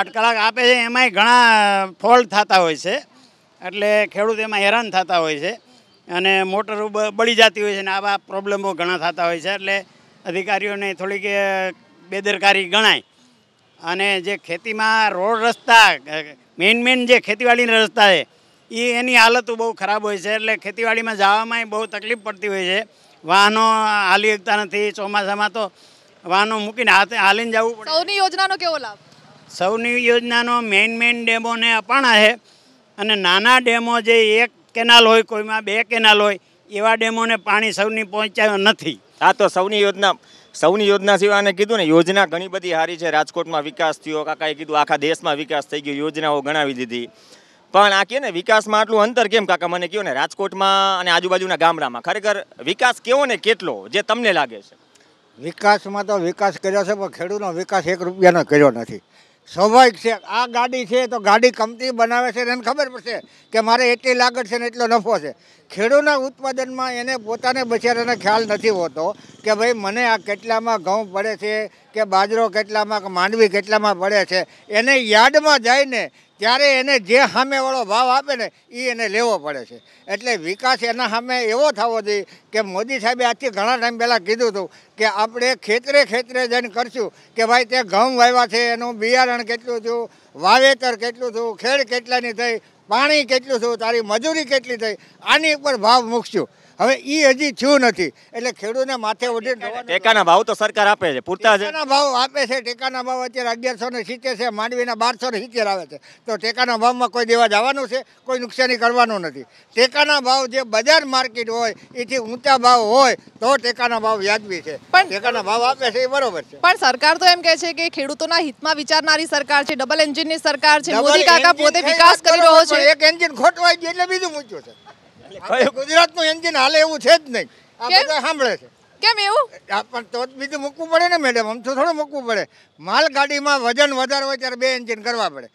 8 કલાક આપે છે એમાંય ઘણા ફોલ્ડ થતા હોય છે એટલે ખેડૂત એમાં હેરાન થતા હોય છે અને મોટર બડી जाती હોય છે ને આ પ્રોબ્લેમો ઘણા થતા હોય છે એટલે અધિકારીઓને થોડી કે બેદરકારી ગણાય અને જે ખેતીમાં રોડ રસ્તા મેઈન મેઈન જે ખેતીવાળીને રસ્તા છે એ એની હાલત બહુ ખરાબ હોય છે એટલે ખેતીવાડીમાં જવામાંય બહુ તકલીફ પડતી હોય છે વાહનો આલીયકતા નથી ચોમાસામાં તો વાહનો મૂકીને હાલીન જવું પડે સૌની યોજનાનો કેવો લાભ સૌની યોજનાનો મેઇન મેઇન ડેમોને પણ છે અને નાના ડેમો જે એક કેનાલ હોય કોઈમાં બે કેનાલ હોય એવા ડેમોને પાણી સૌની પહોંચાયો નથી આ તો સૌની યોજના સૌની યોજના સિવાય કીધું ને યોજના ઘણી બધી સારી છે રાજકોટમાં વિકાસ થયો કાકાએ કીધું આખા દેશમાં વિકાસ થઈ ગયો યોજનાઓ ગણાવી દીધી પણ આ કે ને વિકાસમાં આટલું અંતર કેમ કાકા મને કહ્યું ને રાજકોટમાં અને આજુબાજુના ગામડામાં ખરેખર વિકાસ કેવો ને કેટલો જે તમને લાગે છે વિકાસમાં તો વિકાસ કર્યો છે પણ ખેડૂતનો વિકાસ એક રૂપિયાનો કર્યો નથી સ્વાભાવિક છે આ ગાડી છે તો ગાડી કંપની બનાવે છે એને ખબર પડશે કે મારે એટલી લાગત છે ને એટલો નફો છે ખેડૂના ઉત્પાદનમાં એને પોતાને બચારાને ખ્યાલ નથી હોતો કે ભાઈ મને આ કેટલામાં ઘઉં પડે છે કે બાજરો કેટલામાં કે માંડવી કેટલામાં પડે છે એને યાર્ડમાં જઈને ત્યારે એને જે સામેવાળો ભાવ આપે ને એ એને લેવો પડે છે એટલે વિકાસ એના સામે એવો થવો જોઈએ કે મોદી સાહેબે આજથી ઘણા ટાઈમ પહેલાં કીધું હતું કે આપણે ખેતરે ખેતરે જઈને કરશું કે ભાઈ તે ઘઉં વાવ્યા છે એનું બિયારણ કેટલું થયું વાવેતર કેટલું થયું ખેડ કેટલાની થઈ પાણી કેટલું થયું તારી મજૂરી કેટલી થઈ આની ઉપર ભાવ મૂકશું હવે એ હજી થયું નથી એટલે ખેડૂતને માથે ઉઠી ટેકાના ભાવ તો સરકાર આપે છે પૂરતા ટેકાના ભાવ આપે છે ટેકાના ભાવ અત્યારે અગિયારસો ને સિત્તેર છે માંડવીના બારસો ને સિત્તેર આવે છે તો ટેકાના ભાવમાં કોઈ દેવા જવાનું છે કોઈ નુકસાની કરવાનું નથી ટેકાના ભાવ જે બજાર માર્કેટ હોય એથી ઊંચા ભાવ હોય તો ટેકાના ભાવ વ્યાજબી છે પણ ટેકાના ભાવ આપે છે એ બરોબર છે પણ સરકાર તો એમ કહે છે કે ખેડૂતોના હિતમાં વિચારનારી સરકાર છે ડબલ એન્જિનની સરકાર છે મોદી કાકા પોતે વિકાસ કરી રહ્યો છે એક એન્જિન ખોટવાઈ ગયું એટલે બીજું મૂક્યું છે ગુજરાતનું એન્જિન હાલે એવું છે જ નહીં આ સાંભળે છે કેમ એવું પણ તો બીજું મૂકવું પડે ને મેડમ આમ તો થોડું મૂકવું પડે માલગાડીમાં વજન વધારે હોય ત્યારે બે એન્જિન કરવા પડે